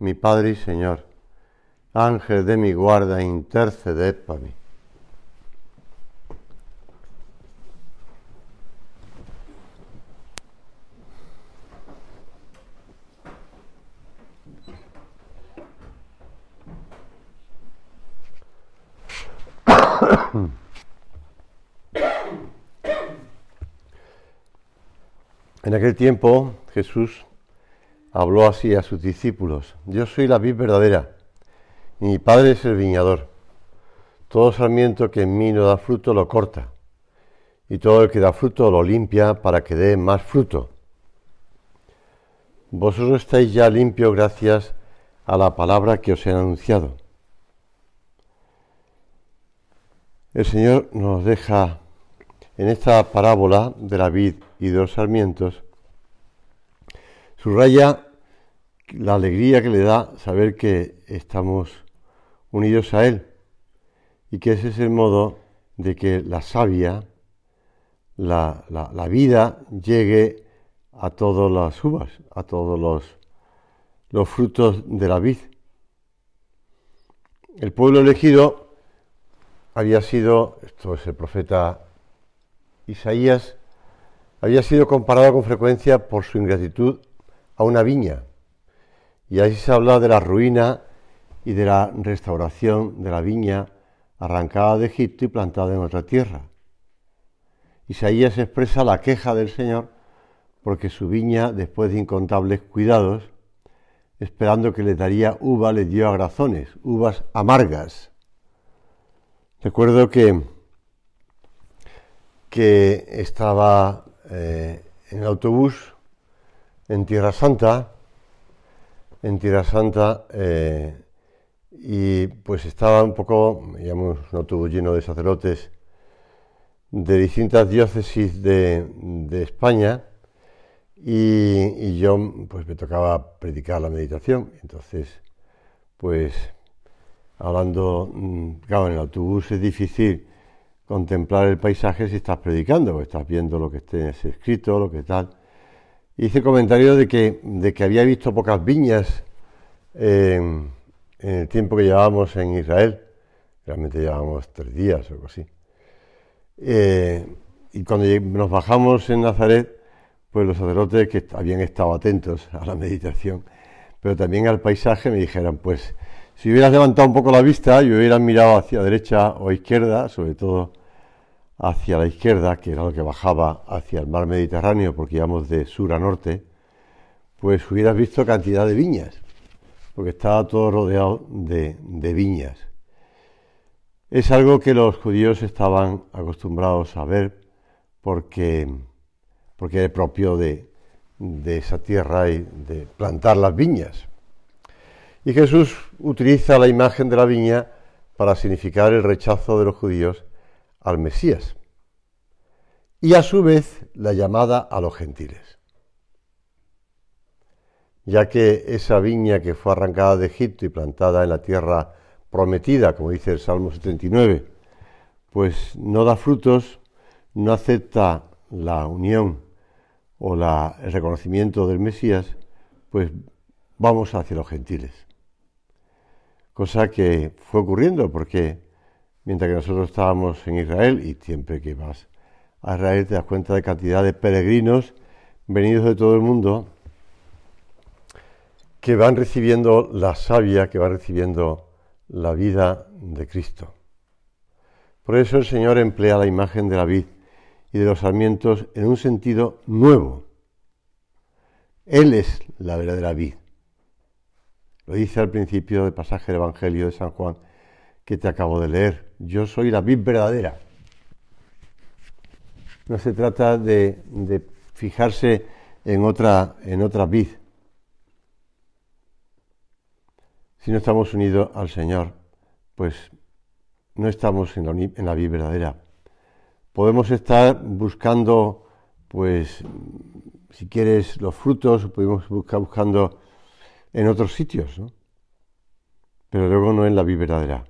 mi Padre y Señor, Ángel de mi guarda, interceded para mí. En aquel tiempo Jesús habló así a sus discípulos, yo soy la vid verdadera, mi Padre es el viñador. Todo sarmiento que en mí no da fruto lo corta, y todo el que da fruto lo limpia para que dé más fruto. Vosotros estáis ya limpios gracias a la palabra que os he anunciado. El Señor nos deja en esta parábola de la vid y de los sarmientos Subraya la alegría que le da saber que estamos unidos a Él y que ese es el modo de que la savia, la, vida, llegue a todas las uvas, a todos los, los frutos de la vid. El pueblo elegido había sido, esto es el profeta Isaías, había sido comparado con frecuencia por su ingratitud a una viña. Y ahí se habla de la ruina y de la restauración de la viña arrancada de Egipto y plantada en otra tierra. se expresa la queja del Señor porque su viña, después de incontables cuidados, esperando que le daría uva, le dio agrazones uvas amargas. Recuerdo que, que estaba eh, en el autobús en Tierra Santa, en Tierra Santa, eh, y pues estaba un poco, digamos, un autobús lleno de sacerdotes de distintas diócesis de, España, y, yo pues me tocaba predicar la meditación, entonces pues hablando, mm, claro, en el autobús es difícil contemplar el paisaje si estás predicando, o estás viendo lo que esté escrito, lo que tal hice comentario de que, había visto pocas viñas eh, en el tiempo que llevábamos en Israel. Realmente llevábamos tres días o algo así. Eh, y cuando nos bajamos en Nazaret, pues los sacerdotes que habían estado atentos a la meditación, pero también al paisaje, me dijeron, pues si hubieras levantado un poco la vista y hubieras mirado hacia derecha o izquierda, sobre todo hacia la izquierda, que era lo que bajaba hacia el mar Mediterráneo, porque íbamos de sur a norte, pues hubieras visto cantidad de viñas, porque estaba todo rodeado de, viñas. Es algo que los judíos estaban acostumbrados a ver porque, porque era propio de, de esa tierra y de plantar las viñas. Y Jesús utiliza la imagen de la viña para significar el rechazo de los judíos al Mesías y a su vez la llamada a los gentiles. Ya que esa viña que fue arrancada de Egipto y plantada en la tierra prometida, como dice el Salmo 79, pues no da frutos, no acepta la unión o el reconocimiento del Mesías, pues vamos hacia los gentiles. Cosa que fue ocurriendo porque Mientras que nosotros estábamos en Israel, y siempre que vas a Israel te das cuenta de cantidad de peregrinos venidos de todo el mundo que van recibiendo la savia, que van recibiendo la vida de Cristo. Por eso el Señor emplea la imagen de la vid y de los sarmientos en un sentido nuevo. Él es la verdadera vid. Lo dice al principio del pasaje del Evangelio de San Juan que te acabo de leer yo soy la vid verdadera. No se trata de, fijarse en otra, en otra vid, si no estamos unidos al Señor, pues no estamos en la, vid vida verdadera. Podemos estar buscando, pues, si quieres, los frutos, podemos buscar buscando en otros sitios, ¿no? Pero luego no en la vida verdadera.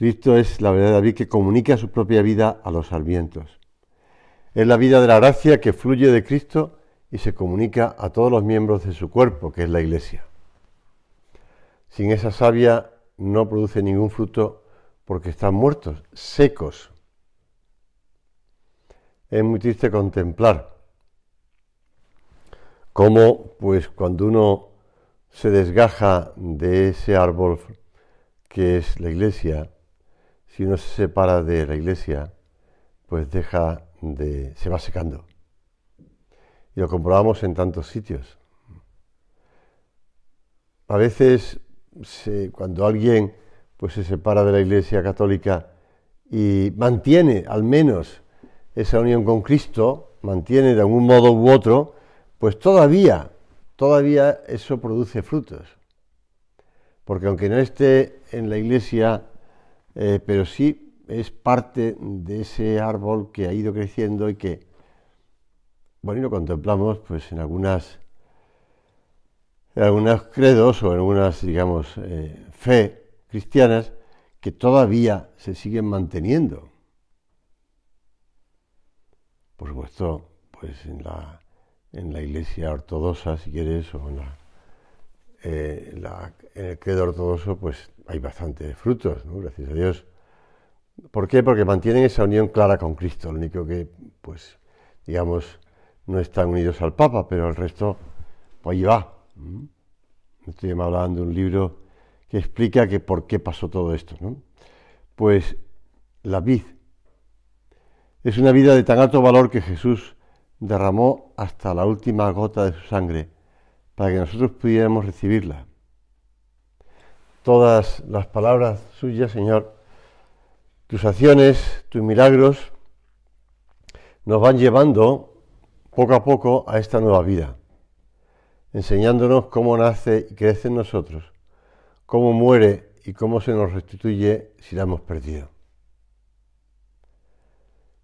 Cristo es la de David que comunica su propia vida a los sarmientos. Es la vida de la gracia que fluye de Cristo y se comunica a todos los miembros de su cuerpo, que es la iglesia. Sin esa savia no produce ningún fruto porque están muertos, secos. Es muy triste contemplar cómo, pues, cuando uno se desgaja de ese árbol que es la iglesia, si uno se separa de la iglesia, pues deja de. se va secando. Y lo comprobamos en tantos sitios. A veces, cuando alguien pues, se separa de la iglesia católica y mantiene al menos esa unión con Cristo, mantiene de algún modo u otro, pues todavía, todavía eso produce frutos. Porque aunque no esté en la iglesia eh, pero sí es parte de ese árbol que ha ido creciendo y que, bueno, y lo contemplamos pues en algunas, en algunos credos o en algunas, digamos, eh, fe cristianas que todavía se siguen manteniendo. Por supuesto, pues en la, en la iglesia ortodoxa, si quieres, o en la eh, en el credo ortodoxo pues hay bastantes frutos, gracias a Dios. ¿Por qué? Porque mantienen esa unión clara con Cristo, lo único que, pues, digamos, no están unidos al Papa, pero el resto, pues ahí va. Estoy hablando de un libro que explica que por qué pasó todo esto. Pues la vid es una vida de tan alto valor que Jesús derramó hasta la última gota de su sangre para que nosotros pudiéramos recibirla. Todas las palabras suyas, Señor, tus acciones, tus milagros, nos van llevando poco a poco a esta nueva vida, enseñándonos cómo nace y crece en nosotros, cómo muere y cómo se nos restituye si la hemos perdido.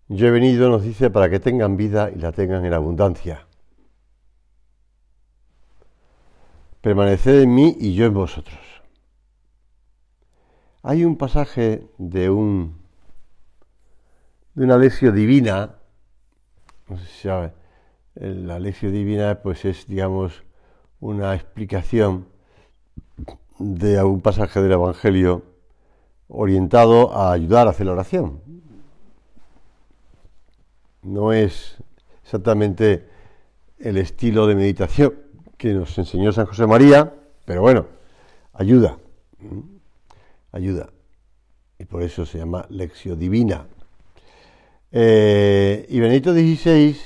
Yo he venido, nos dice, para que tengan vida y la tengan en abundancia. Permaneced en mí y yo en vosotros. Hay un pasaje de un de una lección divina, no sé si sabe, la lección divina pues es, digamos, una explicación de algún pasaje del Evangelio orientado a ayudar a hacer la oración. No es exactamente el estilo de meditación que nos enseñó San José María, pero bueno, ayuda, ayuda. Y por eso se llama lección divina. Eh, y benito XVI,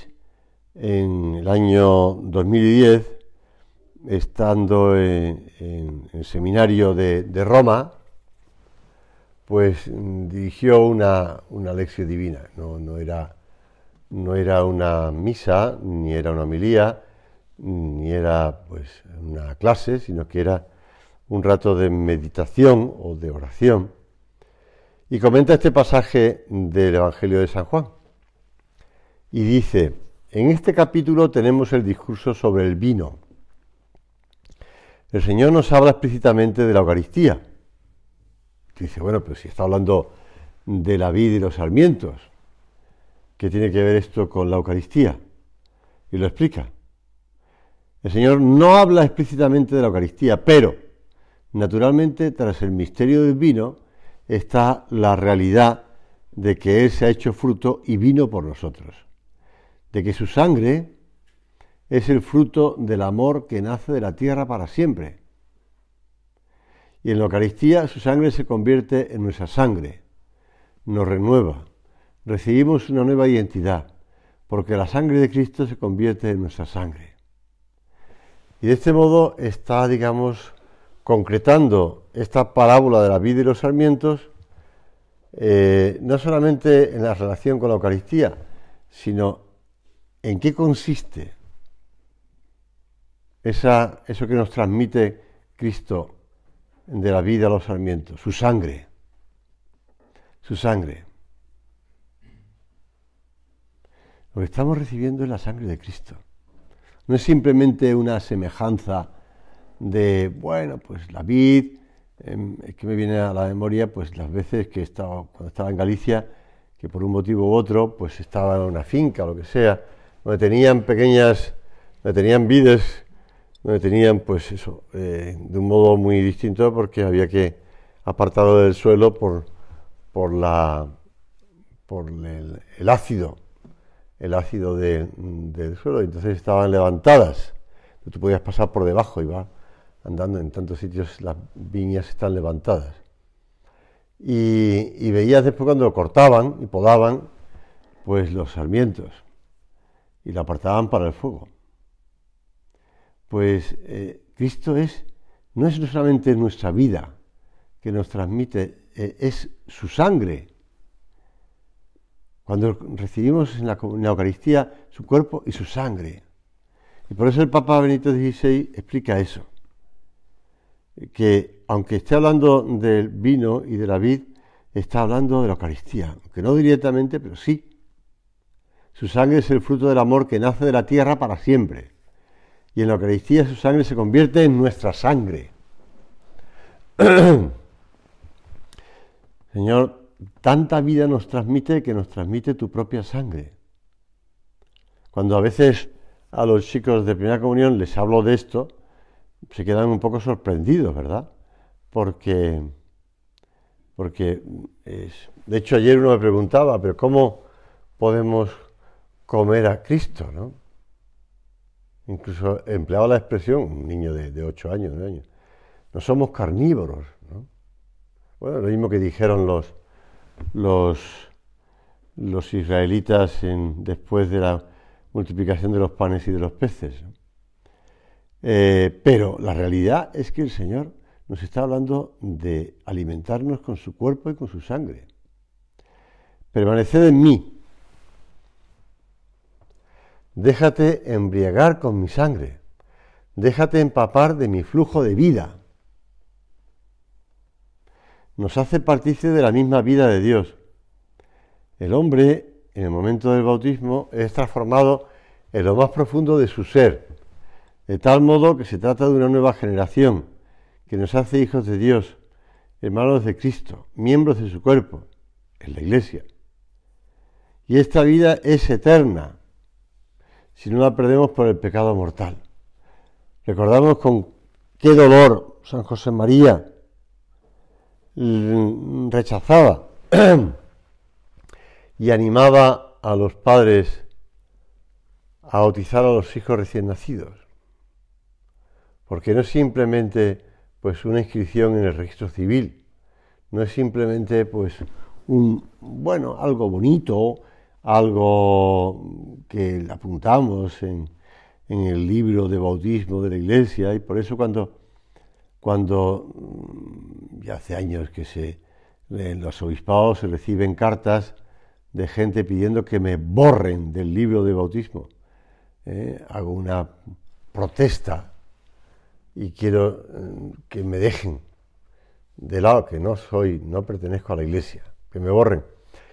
en el año 2010, estando en, el seminario de, Roma, pues mm, dirigió una, una lección divina. No, no, era, no era una misa, ni era una homilía, ni era pues una clase, sino que era un rato de meditación o de oración. Y comenta este pasaje del Evangelio de San Juan. Y dice, en este capítulo tenemos el discurso sobre el vino. El Señor nos habla explícitamente de la Eucaristía. dice, bueno, pero si está hablando de la vid y los sarmientos, ¿qué tiene que ver esto con la Eucaristía? Y lo explica. El Señor no habla explícitamente de la Eucaristía, pero naturalmente tras el misterio del vino está la realidad de que Él se ha hecho fruto y vino por nosotros, de que su sangre es el fruto del amor que nace de la tierra para siempre. Y en la Eucaristía su sangre se convierte en nuestra sangre, nos renueva, recibimos una nueva identidad, porque la sangre de Cristo se convierte en nuestra sangre. Y de este modo está, digamos, concretando esta parábola de la vida y los sarmientos, eh, no solamente en la relación con la Eucaristía, sino en qué consiste esa, eso que nos transmite Cristo de la vida a los sarmientos, su sangre, su sangre. Lo que estamos recibiendo es la sangre de Cristo. No es simplemente una semejanza de, bueno, pues la vid, em, que me viene a la memoria, pues las veces que estaba, cuando estaba en Galicia, que por un motivo u otro, pues estaba en una finca, lo que sea, donde tenían pequeñas, donde tenían vides, donde tenían, pues eso, eh, de un modo muy distinto, porque había que apartarlo del suelo por, por, la, por el ácido el ácido del suelo, entonces estaban levantadas. Tú podías pasar por debajo y va andando en tantos sitios, las viñas están levantadas. Y, veías después cuando cortaban y podaban, pues los sarmientos y la apartaban para el fuego. Pues eh, Cristo es, no es solamente nuestra vida que nos transmite, eh, es su sangre cuando recibimos en la, Eucaristía su cuerpo y su sangre. Y por eso el Papa Benito XVI explica eso, que aunque esté hablando del vino y de la vid, está hablando de la Eucaristía, aunque no directamente, pero sí. Su sangre es el fruto del amor que nace de la tierra para siempre. Y en la Eucaristía su sangre se convierte en nuestra sangre. Señor, tanta vida nos transmite que nos transmite tu propia sangre. Cuando a veces a los chicos de primera comunión les hablo de esto, se quedan un poco sorprendidos, ¿verdad? Porque, porque es... de hecho ayer uno me preguntaba, pero ¿cómo podemos comer a Cristo, no? Incluso empleaba la expresión, un niño de, 8 años, 9 años, no somos carnívoros, ¿no? Bueno, lo mismo que dijeron los, los, israelitas después de la multiplicación de los panes y de los peces. Eh, pero la realidad es que el Señor nos está hablando de alimentarnos con su cuerpo y con su sangre. Permaneced en mí. Déjate embriagar con mi sangre. Déjate empapar de mi flujo de vida nos hace partícipe de la misma vida de Dios. El hombre, en el momento del bautismo, es transformado en lo más profundo de su ser, de tal modo que se trata de una nueva generación, que nos hace hijos de Dios, hermanos de Cristo, miembros de su cuerpo, en la iglesia. Y esta vida es eterna, si no la perdemos por el pecado mortal. Recordamos con qué dolor San José María Mm, rechazaba y animaba a los padres a bautizar a los hijos recién nacidos. Porque no es simplemente pues una inscripción en el registro civil, no es simplemente pues un bueno, algo bonito, algo que apuntamos en, en el libro de bautismo de la iglesia y por eso cuando cuando mm, ya hace años que se, eh, los obispados se reciben cartas de gente pidiendo que me borren del libro de bautismo. Eh, hago una protesta y quiero mm, que me dejen de lado, que no soy, no pertenezco a la iglesia, que me borren.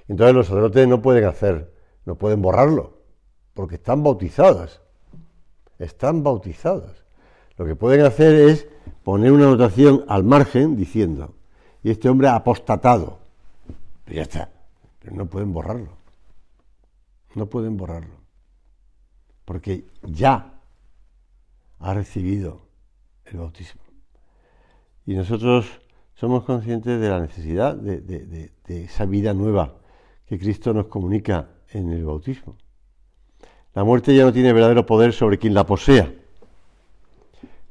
Entonces los sacerdotes no pueden hacer, no pueden borrarlo, porque están bautizadas, están bautizadas. Lo que pueden hacer es poner una notación al margen diciendo, y este hombre ha apostatado. Pero ya está. Pero no pueden borrarlo. No pueden borrarlo. Porque ya ha recibido el bautismo. Y nosotros somos conscientes de la necesidad de, esa vida nueva que Cristo nos comunica en el bautismo. La muerte ya no tiene verdadero poder sobre quien la posea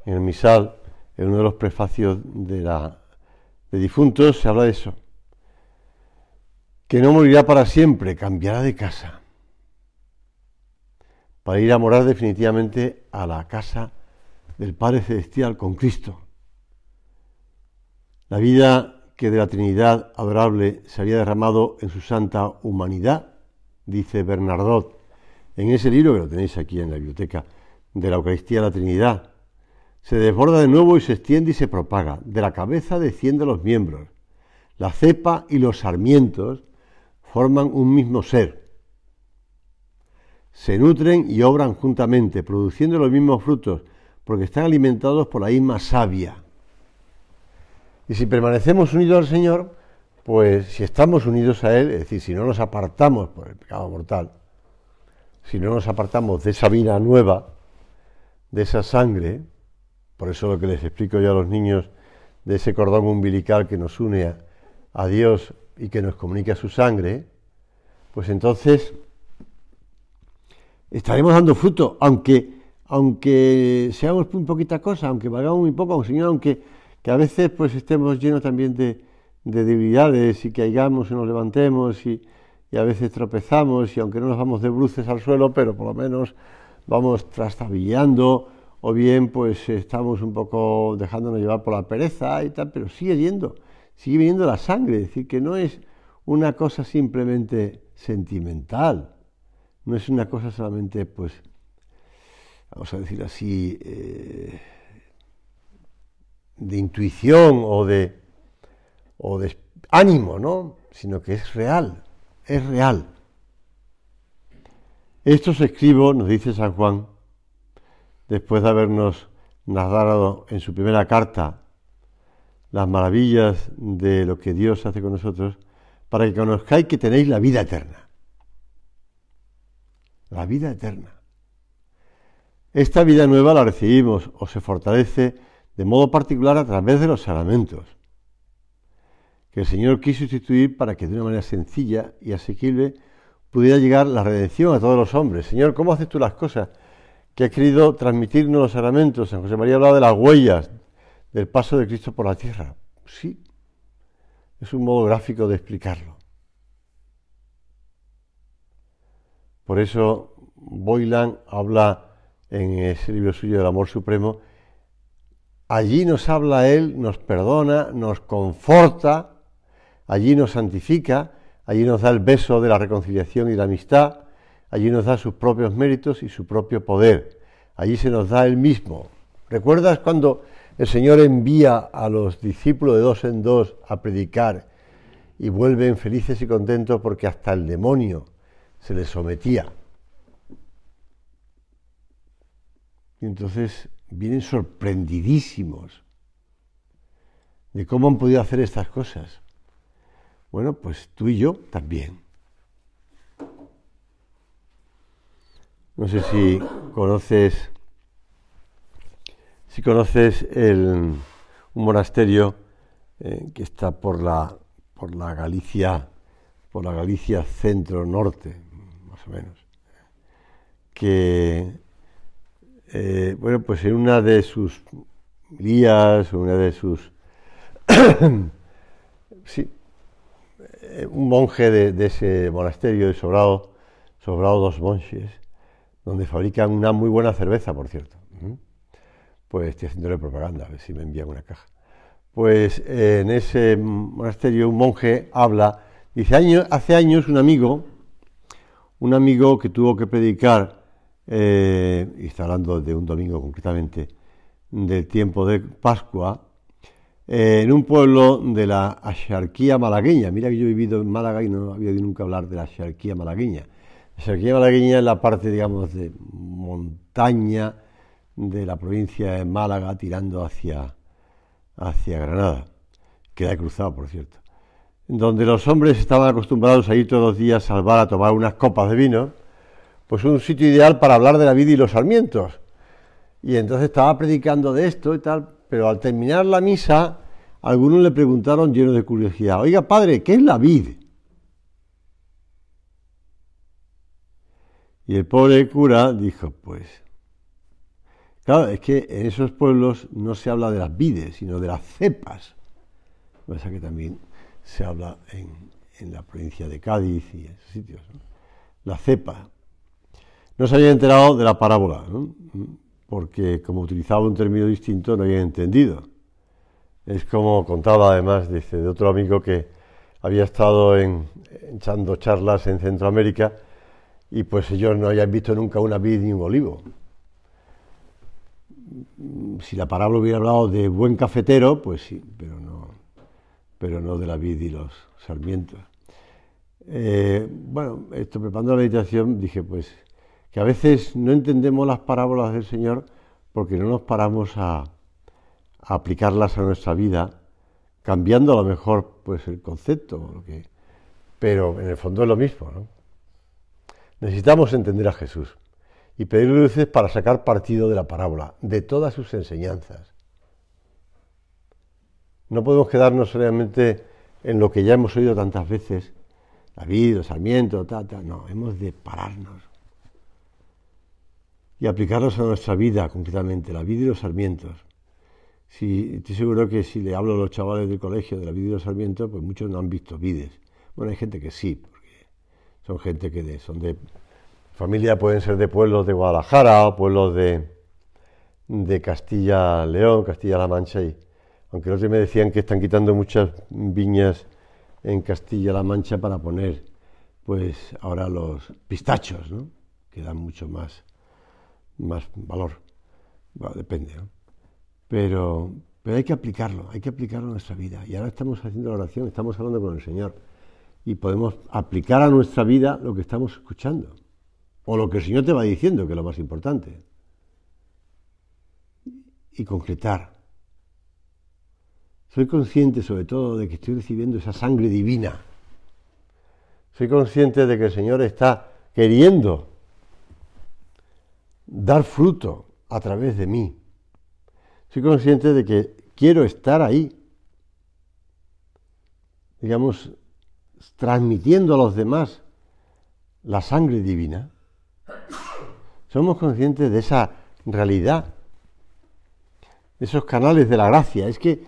en el misal, en uno de los prefacios de, la, de difuntos, se habla de eso. Que no morirá para siempre, cambiará de casa. Para ir a morar definitivamente a la casa del Padre Celestial con Cristo. La vida que de la Trinidad adorable se había derramado en su santa humanidad, dice Bernardot, en ese libro que lo tenéis aquí en la biblioteca de la Eucaristía de la Trinidad, se desborda de nuevo y se extiende y se propaga. De la cabeza desciende los miembros. La cepa y los sarmientos forman un mismo ser. Se nutren y obran juntamente, produciendo los mismos frutos, porque están alimentados por la misma savia. Y si permanecemos unidos al Señor, pues si estamos unidos a Él, es decir, si no nos apartamos por el pecado mortal, si no nos apartamos de esa vida nueva, de esa sangre, por eso lo que les explico yo a los niños de ese cordón umbilical que nos une a, Dios y que nos comunica su sangre, pues entonces estaremos dando fruto, aunque, aunque seamos muy poquita cosa, aunque valgamos muy poco, aunque, aunque a veces pues estemos llenos también de, debilidades y caigamos y nos levantemos y, y, a veces tropezamos y aunque no nos vamos de bruces al suelo, pero por lo menos vamos trastabillando o bien pues estamos un poco dejándonos llevar por la pereza y tal, pero sigue yendo, sigue viniendo la sangre, es decir, que no es una cosa simplemente sentimental, no es una cosa solamente pues, vamos a decir así, eh, de intuición o de, o de ánimo, ¿no? Sino que es real, es real. Esto se escribo, nos dice San Juan, después de habernos narrado en su primera carta las maravillas de lo que Dios hace con nosotros, para que conozcáis que tenéis la vida eterna. La vida eterna. Esta vida nueva la recibimos o se fortalece de modo particular a través de los sacramentos, que el Señor quiso instituir para que de una manera sencilla y asequible pudiera llegar la redención a todos los hombres. Señor, ¿cómo haces tú las cosas? que ha querido transmitirnos los sacramentos. San José María habla de las huellas del paso de Cristo por la tierra. Sí, es un modo gráfico de explicarlo. Por eso Boylan habla en ese libro suyo del amor supremo. Allí nos habla Él, nos perdona, nos conforta, allí nos santifica, allí nos da el beso de la reconciliación y la amistad Allí nos da sus propios méritos y su propio poder. Allí se nos da el mismo. ¿Recuerdas cuando el Señor envía a los discípulos de dos en dos a predicar y vuelven felices y contentos porque hasta el demonio se les sometía? Y entonces vienen sorprendidísimos de cómo han podido hacer estas cosas. Bueno, pues tú y yo también. No sé si conoces, si conoces el, un monasterio eh, que está por la, por la Galicia, por la Galicia centro-norte, más o menos, que, eh, bueno, pues en una de sus guías, una de sus... sí, eh, un monje de, de, ese monasterio de Sobrado, Sobrado dos Monjes, donde fabrican una muy buena cerveza, por cierto. ¿Mm? Pues estoy haciéndole propaganda, a ver si me envían una caja. Pues eh, en ese monasterio un monje habla, dice, hace años un amigo, un amigo que tuvo que predicar, eh, y está hablando de un domingo concretamente, del tiempo de Pascua, eh, en un pueblo de la axarquía malagueña. Mira que yo he vivido en Málaga y no había oído nunca hablar de la axarquía malagueña. La Serranía en es la parte, digamos, de montaña de la provincia de Málaga tirando hacia, hacia Granada, que la cruzado, por cierto, donde los hombres estaban acostumbrados a ir todos los días a bar a tomar unas copas de vino, pues un sitio ideal para hablar de la vida y los sarmientos. Y entonces estaba predicando de esto y tal, pero al terminar la misa, algunos le preguntaron llenos de curiosidad, oiga padre, ¿qué es la vid? Y el pobre cura dijo, pues... Claro, es que en esos pueblos no se habla de las vides, sino de las cepas. Cosa que también se habla en, la provincia de Cádiz y en esos sitios. La cepa. No se había enterado de la parábola, porque como utilizaba un término distinto no había entendido. Es como contaba además dice, de otro amigo que había estado en, echando charlas en Centroamérica y pues ellos no hayan visto nunca una vid ni un olivo. Si la parábola hubiera hablado de buen cafetero, pues sí, pero no, pero no de la vid y los sarmientos. Eh, bueno, esto preparando la meditación dije pues que a veces no entendemos las parábolas del Señor porque no nos paramos a, aplicarlas a nuestra vida, cambiando a lo mejor pues el concepto, pero en el fondo es lo mismo, ¿no? Necesitamos entender a Jesús y pedir luces para sacar partido de la parábola, de todas sus enseñanzas. No podemos quedarnos solamente en lo que ya hemos oído tantas veces, la los Sarmiento, tal, tal. No, hemos de pararnos y aplicarlos a nuestra vida, concretamente, la vida y los sarmientos. Si, estoy seguro que si le hablo a los chavales del colegio de la vida y los sarmientos, pues muchos no han visto vides. Bueno, hay gente que sí, son gente que son de familia, pueden ser de pueblos de Guadalajara, o pueblos de, de Castilla-León, Castilla-La Mancha. Y, aunque los me decían que están quitando muchas viñas en Castilla-La Mancha para poner, pues ahora los pistachos, ¿no? Que dan mucho más, más valor. Bueno, depende, Pero, pero hay que aplicarlo, hay que aplicarlo a nuestra vida. Y ahora estamos haciendo la oración, estamos hablando con el Señor y podemos aplicar a nuestra vida lo que estamos escuchando o lo que el Señor te va diciendo, que es lo más importante. Y concretar. Soy consciente sobre todo de que estoy recibiendo esa sangre divina. Soy consciente de que el Señor está queriendo dar fruto a través de mí. Soy consciente de que quiero estar ahí. Digamos, transmitiendo a los demás la sangre divina, somos conscientes de esa realidad, de esos canales de la gracia. Es que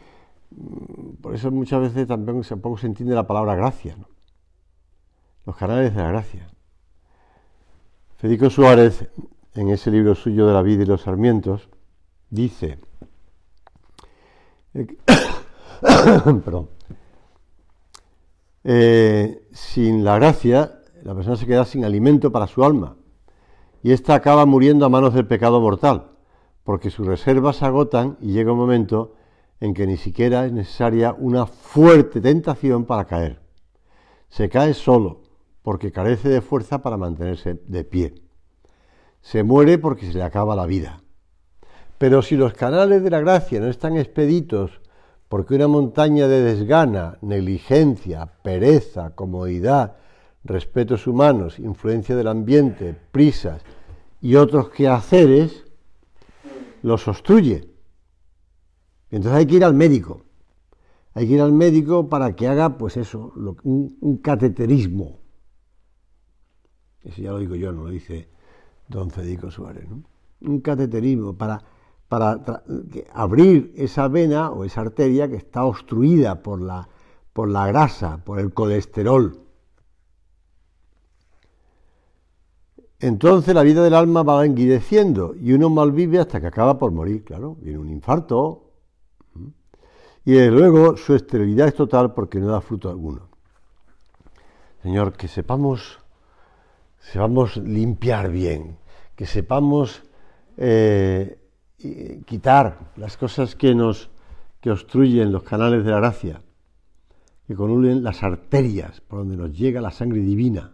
mm, por eso muchas veces tampoco se entiende la palabra gracia. Los canales de la gracia. Federico Suárez, en ese libro suyo de la vida y los sarmientos, dice, perdón, eh, sin la gracia, la persona se queda sin alimento para su alma y ésta acaba muriendo a manos del pecado mortal, porque sus reservas se agotan y llega un momento en que ni siquiera es necesaria una fuerte tentación para caer. Se cae solo, porque carece de fuerza para mantenerse de pie. Se muere porque se le acaba la vida. Pero si los canales de la gracia no están expeditos porque una montaña de desgana, negligencia, pereza, comodidad, respetos humanos, influencia del ambiente, prisas y otros quehaceres, los obstruye. Entonces hay que ir al médico. Hay que ir al médico para que haga, pues eso, un, cateterismo. Eso ya lo digo yo, no lo dice don Federico Suárez. ¿no? Un cateterismo para para abrir esa vena o esa arteria que está obstruida por la, por la grasa, por el colesterol. Entonces la vida del alma va enguideciendo y uno malvive hasta que acaba por morir, claro, viene un infarto. Y luego su esterilidad es total porque no da fruto alguno. Señor, que sepamos, sepamos limpiar bien, que sepamos eh, eh, quitar las cosas que nos que obstruyen los canales de la gracia, que conulen las arterias por donde nos llega la sangre divina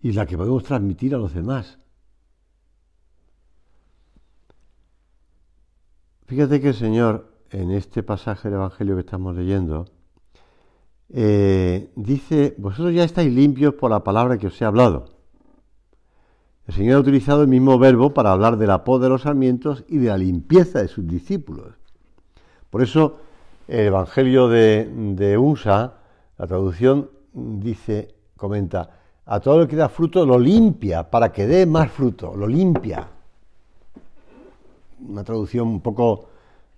y la que podemos transmitir a los demás. Fíjate que el Señor, en este pasaje del Evangelio que estamos leyendo, eh, dice, vosotros ya estáis limpios por la palabra que os he hablado. El Señor ha utilizado el mismo verbo para hablar de la de los sarmientos y de la limpieza de sus discípulos. Por eso el Evangelio de, USA, la traducción dice, comenta, a todo lo que da fruto lo limpia para que dé más fruto, lo limpia. Una traducción un poco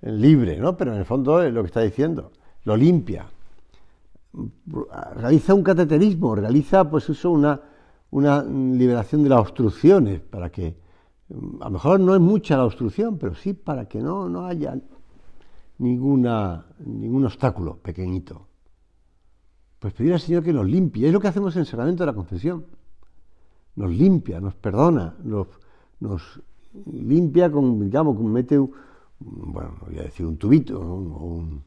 eh, libre, ¿no? Pero en el fondo es lo que está diciendo, lo limpia. Realiza un cateterismo, realiza pues eso una una liberación de las obstrucciones, para que, a lo mejor no es mucha la obstrucción, pero sí para que no, no haya ninguna, ningún obstáculo pequeñito. Pues pedir al Señor que nos limpie, es lo que hacemos en el sacramento de la confesión. Nos limpia, nos perdona, nos, nos limpia con, digamos, con mete, bueno, voy a decir un tubito, un,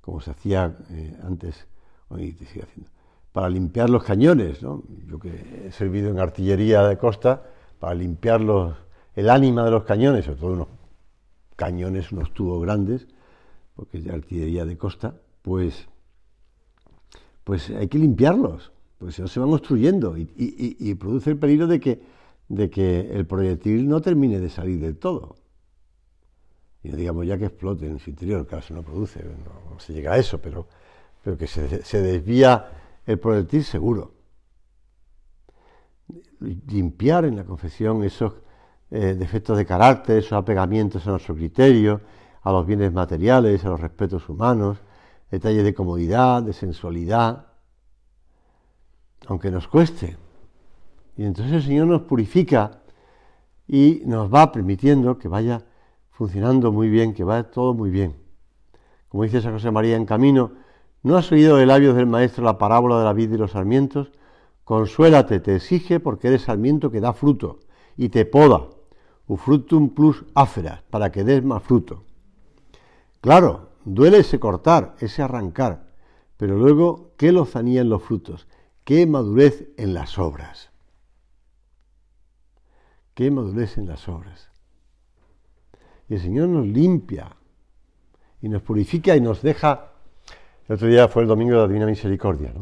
como se hacía eh, antes, hoy te sigue haciendo, para limpiar los cañones, ¿no? Yo que he servido en artillería de costa, para limpiar los, el ánima de los cañones, sobre todo unos cañones, unos tubos grandes, porque es de artillería de costa, pues, pues hay que limpiarlos, pues si no se van obstruyendo y, produce el peligro de que, de que el proyectil no termine de salir del todo. Y digamos ya que explote en su interior, claro, se no produce, no, se llega a eso, pero, pero que se, se desvía el proyectil seguro. Limpiar en la confesión esos eh, defectos de carácter, esos apegamientos a nuestro criterio, a los bienes materiales, a los respetos humanos, detalles de comodidad, de sensualidad, aunque nos cueste. Y entonces el Señor nos purifica y nos va permitiendo que vaya funcionando muy bien, que vaya todo muy bien. Como dice San José María en camino, ¿No has oído de labios del maestro la parábola de la vid y los sarmientos? Consuélate, te exige porque eres sarmiento que da fruto y te poda. fructum plus aferas para que des más fruto. Claro, duele ese cortar, ese arrancar, pero luego, qué lozanía en los frutos, qué madurez en las obras. Qué madurez en las obras. Y el Señor nos limpia y nos purifica y nos deja el otro día fue el domingo de la Divina Misericordia.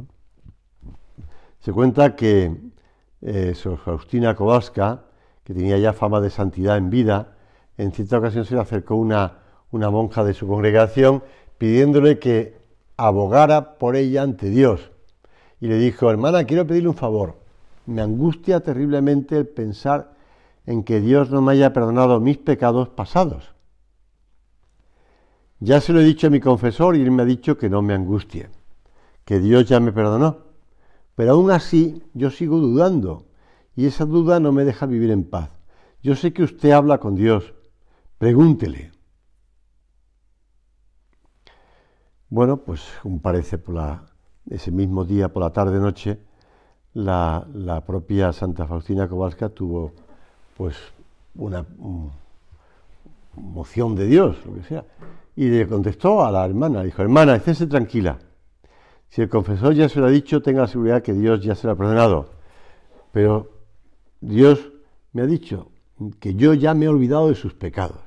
Se cuenta que eh, Faustina Kowalska, que tenía ya fama de santidad en vida, en cierta ocasión se le acercó una monja de su congregación pidiéndole que abogara por ella ante Dios. Y le dijo, hermana, quiero pedirle un favor. Me angustia terriblemente el pensar en que Dios no me haya perdonado mis pecados pasados. Ya se lo he dicho a mi confesor y él me ha dicho que no me angustie, que Dios ya me perdonó. Pero aún así yo sigo dudando y esa duda no me deja vivir en paz. Yo sé que usted habla con Dios. Pregúntele. Bueno, pues parece por ese mismo día, por la tarde-noche, la, propia Santa Faustina Kowalska tuvo pues una mm, moción de Dios, lo que sea, y le contestó a la hermana, dijo, hermana, estése tranquila. Si el confesor ya se lo ha dicho, tenga la seguridad que Dios ya se lo ha perdonado. Pero Dios me ha dicho que yo ya me he olvidado de sus pecados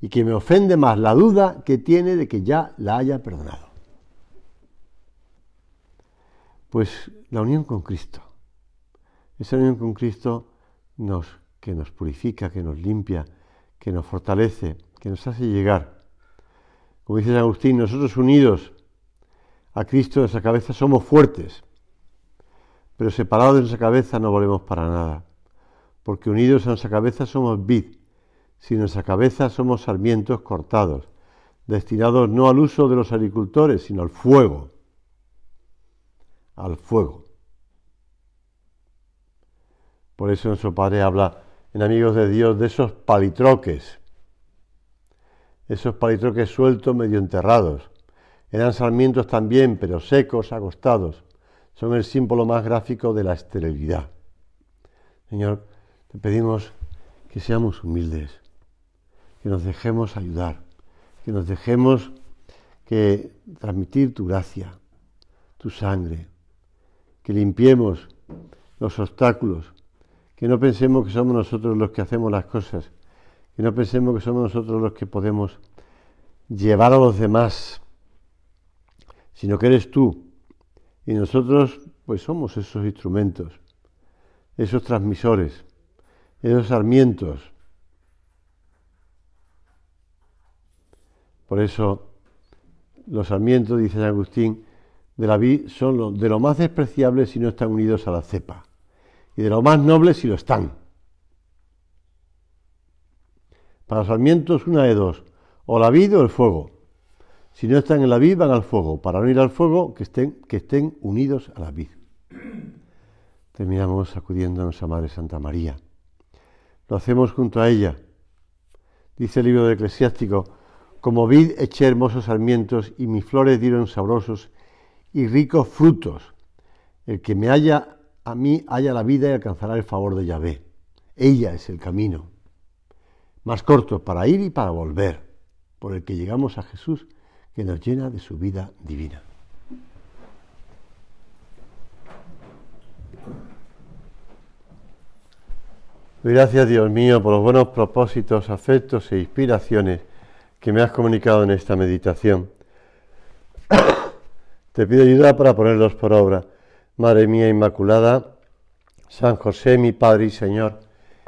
y que me ofende más la duda que tiene de que ya la haya perdonado. Pues la unión con Cristo. Esa unión con Cristo nos, que nos purifica, que nos limpia, que nos fortalece, que nos hace llegar como dice San Agustín, nosotros unidos a Cristo en esa cabeza somos fuertes, pero separados de nuestra cabeza no volvemos para nada, porque unidos a nuestra cabeza somos vid, si nuestra cabeza somos sarmientos cortados, destinados no al uso de los agricultores, sino al fuego, al fuego. Por eso nuestro Padre habla en Amigos de Dios de esos palitroques, esos palitroques sueltos medio enterrados. Eran sarmientos también, pero secos, agostados. Son el símbolo más gráfico de la esterilidad. Señor, te pedimos que seamos humildes, que nos dejemos ayudar, que nos dejemos que transmitir tu gracia, tu sangre, que limpiemos los obstáculos, que no pensemos que somos nosotros los que hacemos las cosas, y no pensemos que somos nosotros los que podemos llevar a los demás, sino que eres tú. Y nosotros pues somos esos instrumentos, esos transmisores, esos sarmientos. Por eso los sarmientos, dice San Agustín, de la vida son de lo más despreciable si no están unidos a la cepa, y de lo más nobles si lo están. Para los es una de dos, o la vid o el fuego. Si no están en la vid, van al fuego. Para no ir al fuego, que estén, que estén unidos a la vid. Terminamos acudiendo a nuestra Madre Santa María. Lo hacemos junto a ella. Dice el libro de Eclesiástico, como vid eché hermosos sarmientos y mis flores dieron sabrosos y ricos frutos. El que me haya a mí haya la vida y alcanzará el favor de Yahvé. Ella es el camino más cortos para ir y para volver, por el que llegamos a Jesús, que nos llena de su vida divina. Gracias Dios mío por los buenos propósitos, afectos e inspiraciones que me has comunicado en esta meditación. Te pido ayuda para ponerlos por obra. Madre mía Inmaculada, San José, mi Padre y Señor,